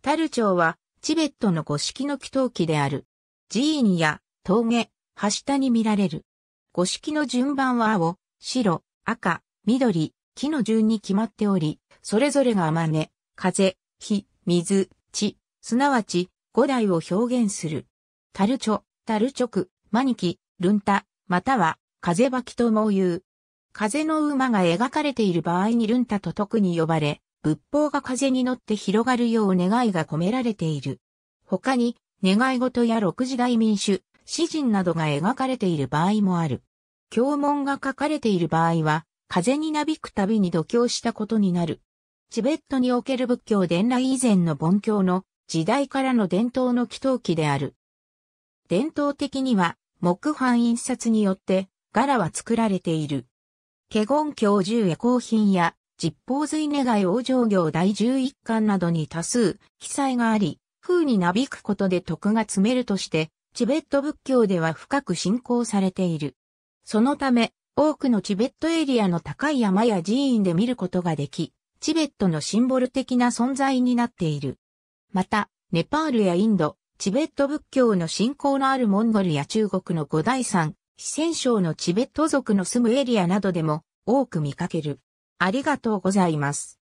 タルチョウは、チベットの五色の祈祷記である。寺院や峠、橋下に見られる。五色の順番は青、白、赤、緑、木の順に決まっており、それぞれが天根、風、火、水、地、すなわち五代を表現する。タルチョ、タルチョク、マニキ、ルンタ、または風ばきとも言う。風の馬が描かれている場合にルンタと特に呼ばれ、仏法が風に乗って広がるよう願いが込められている。他に、願い事や六時代民主、詩人などが描かれている場合もある。経文が書かれている場合は、風になびくたびに度胸したことになる。チベットにおける仏教伝来以前の梵教の時代からの伝統の祈祷記である。伝統的には、木版印刷によって、柄は作られている。華厳経十夜行品や、実法随願い往生行第11巻などに多数記載があり、風になびくことで徳が積めるとして、チベット仏教では深く信仰されている。そのため、多くのチベットエリアの高い山や寺院で見ることができ、チベットのシンボル的な存在になっている。また、ネパールやインド、チベット仏教の信仰のあるモンゴルや中国の五大山、四川省のチベット族の住むエリアなどでも多く見かける。ありがとうございます。